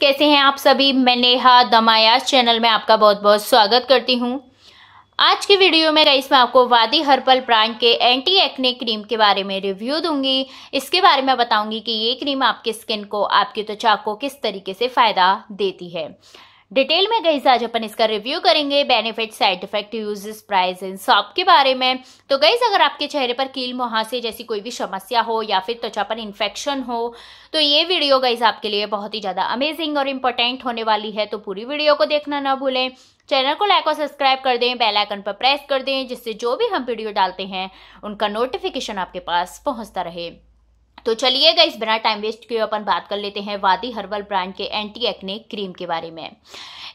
कैसे हैं आप सभी मैं नेहा दमायास चैनल में आपका बहुत बहुत स्वागत करती हूं आज की वीडियो में गई मैं आपको वादी हर्बल ब्रांड के एंटी एक्ने क्रीम के बारे में रिव्यू दूंगी इसके बारे में बताऊंगी कि ये क्रीम आपके स्किन को आपकी त्वचा को किस तरीके से फ़ायदा देती है डिटेल में गई आज अपन इसका रिव्यू करेंगे benefit side effect uses price इन सब के बारे में तो गई अगर आपके चेहरे पर कील मुहासे जैसी कोई भी समस्या हो या फिर त्वचा पर इन्फेक्शन हो तो ये वीडियो गई आपके लिए बहुत ही ज़्यादा अमेजिंग और इम्पोर्टेंट होने वाली है तो पूरी वीडियो को देखना ना भूलें चैनल को लाइक और सब्सक्राइब कर दें बेल आइकन पर प्रेस कर दें जिससे जो भी हम वीडियो डालते हैं उनका नोटिफिकेशन आपके पास पहुंचता रहे तो चलिए इस बिना टाइम वेस्ट किए अपन बात कर लेते हैं वादी हर्बल ब्रांड के एंटी एक्ने क्रीम के बारे में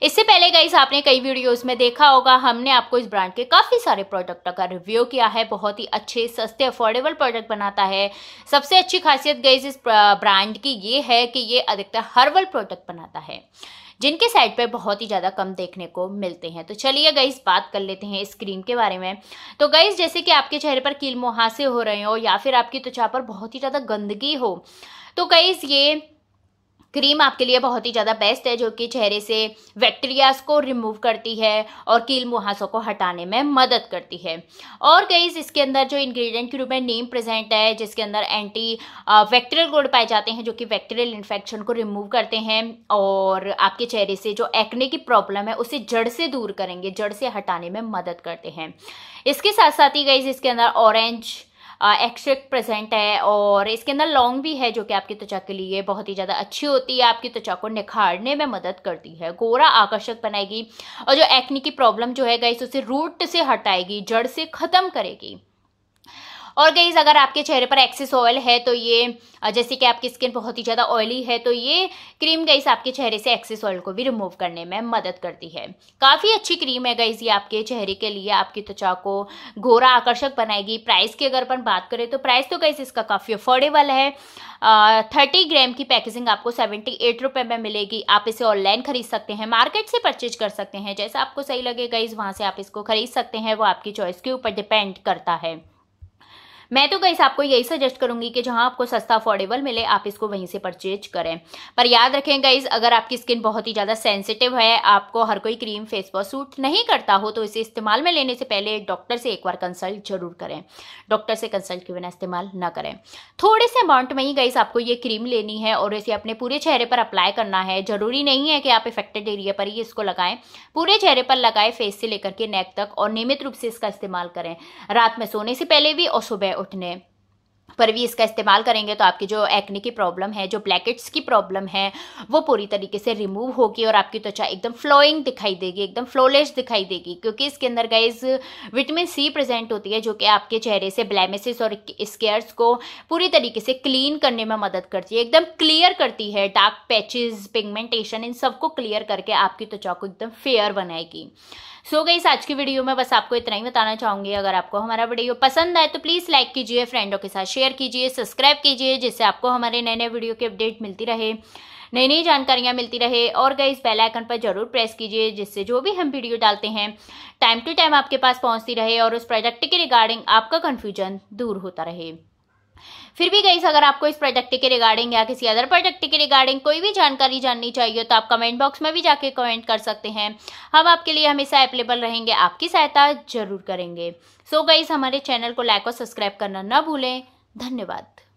इससे पहले गाइस आपने कई वीडियोस में देखा होगा हमने आपको इस ब्रांड के काफ़ी सारे प्रोडक्ट का रिव्यू किया है बहुत ही अच्छे सस्ते अफोर्डेबल प्रोडक्ट बनाता है सबसे अच्छी खासियत गाइस इस ब्रांड की ये है कि ये अधिकतर हर्बल प्रोडक्ट बनाता है जिनके साइड पर बहुत ही ज़्यादा कम देखने को मिलते हैं तो चलिए गईस बात कर लेते हैं इस क्रीम के बारे में तो गईस जैसे कि आपके चेहरे पर कील मुहासे हो रहे हो या फिर आपकी त्वचा पर बहुत ही ज़्यादा गंदगी हो तो गईस ये क्रीम आपके लिए बहुत ही ज़्यादा बेस्ट है जो कि चेहरे से बैक्टीरियाज को रिमूव करती है और कील मुहासों को हटाने में मदद करती है और कई इसके अंदर जो इंग्रेडिएंट के रूप में नीम प्रेजेंट है जिसके अंदर एंटी बैक्टीरियल गुण पाए जाते हैं जो कि बैक्टीरियल इन्फेक्शन को रिमूव करते हैं और आपके चेहरे से जो एक्ने की प्रॉब्लम है उसे जड़ से दूर करेंगे जड़ से हटाने में मदद करते हैं इसके साथ साथ ही गई इसके अंदर ऑरेंज एक्स्ट्रेक्ट प्रेजेंट है और इसके अंदर लॉन्ग भी है जो कि आपकी त्वचा के लिए बहुत ही ज़्यादा अच्छी होती है आपकी त्वचा को निखारने में मदद करती है गोरा आकर्षक बनाएगी और जो एक्नी की प्रॉब्लम जो है गई उसे रूट से हटाएगी जड़ से ख़त्म करेगी और गईज अगर आपके चेहरे पर एक्सेस ऑयल है तो ये जैसे कि आपकी स्किन बहुत ही ज़्यादा ऑयली है तो ये क्रीम गईस आपके चेहरे से एक्सेस ऑयल को भी रिमूव करने में मदद करती है काफ़ी अच्छी क्रीम है गईस ये आपके चेहरे के लिए आपकी त्वचा को घोरा आकर्षक बनाएगी प्राइस की अगर अपन बात करें तो प्राइस तो गईस इसका काफ़ी अफोर्डेबल है थर्टी ग्राम की पैकेजिंग आपको सेवेंटी एट रुपये में मिलेगी आप इसे ऑनलाइन खरीद सकते हैं मार्केट से परचेज कर सकते हैं जैसा आपको सही लगे गईस वहाँ से आप इसको खरीद सकते हैं वो आपकी चॉइस के ऊपर डिपेंड करता है मैं तो गई आपको यही सजेस्ट करूंगी कि जहां आपको सस्ता अफोर्डेबल मिले आप इसको वहीं से परचेज करें पर याद रखें गाइज अगर आपकी स्किन बहुत ही ज़्यादा सेंसिटिव है आपको हर कोई क्रीम फेस वॉश सूट नहीं करता हो तो इसे इस्तेमाल में लेने से पहले डॉक्टर से एक बार कंसल्ट जरूर करें डॉक्टर से कंसल्ट के बिना इस्तेमाल ना करें थोड़े से अमाउंट में ही गाइस आपको ये क्रीम लेनी है और इसे अपने पूरे चेहरे पर अप्लाई करना है जरूरी नहीं है कि आप इफेक्टेड एरिया पर ही इसको लगाएं पूरे चेहरे पर लगाएं फेस से लेकर के नेक तक और नियमित रूप से इसका इस्तेमाल करें रात में सोने से पहले भी और सुबह उठने पर भी इसका इस्तेमाल करेंगे तो आपकी जो एक्ने की प्रॉब्लम है जो ब्लैकेट्स की प्रॉब्लम है वो पूरी तरीके से रिमूव होगी और आपकी त्वचा एकदम फ्लोइंग दिखाई देगी एकदम फ्लोलेस दिखाई देगी क्योंकि इसके अंदर गाइज विटामिन सी प्रेजेंट होती है जो कि आपके चेहरे से ब्लैमेसिस और स्केयर्स को पूरी तरीके से क्लीन करने में मदद करती है एकदम क्लियर करती है डार्क पैचेज पिगमेंटेशन इन सबको क्लियर करके आपकी त्वचा को एकदम फेयर बनाएगी सो गई आज की वीडियो में बस आपको इतना ही बताना चाहूंगी अगर आपको हमारा वीडियो पसंद आए तो प्लीज़ लाइक कीजिए फ्रेंडों के साथ शेयर कीजिए सब्सक्राइब कीजिए जिससे आपको हमारे नए नए वीडियो की अपडेट मिलती रहे नई नई जानकारियाँ मिलती रहे और गई इस बेल आइकन पर जरूर प्रेस कीजिए जिससे जो भी हम वीडियो डालते हैं टाइम टू टाइम आपके पास पहुँचती रहे और उस प्रोजेक्ट के रिगार्डिंग आपका कन्फ्यूजन दूर होता रहे फिर भी गईस अगर आपको इस प्रोजेक्ट के रिगार्डिंग या किसी अदर प्रोजेक्ट के रिगार्डिंग कोई भी जानकारी जाननी चाहिए तो आप कमेंट बॉक्स में भी जाके कमेंट कर सकते हैं हम आपके लिए हमेशा अवेलेबल रहेंगे आपकी सहायता जरूर करेंगे सो so गईस हमारे चैनल को लाइक और सब्सक्राइब करना ना भूलें धन्यवाद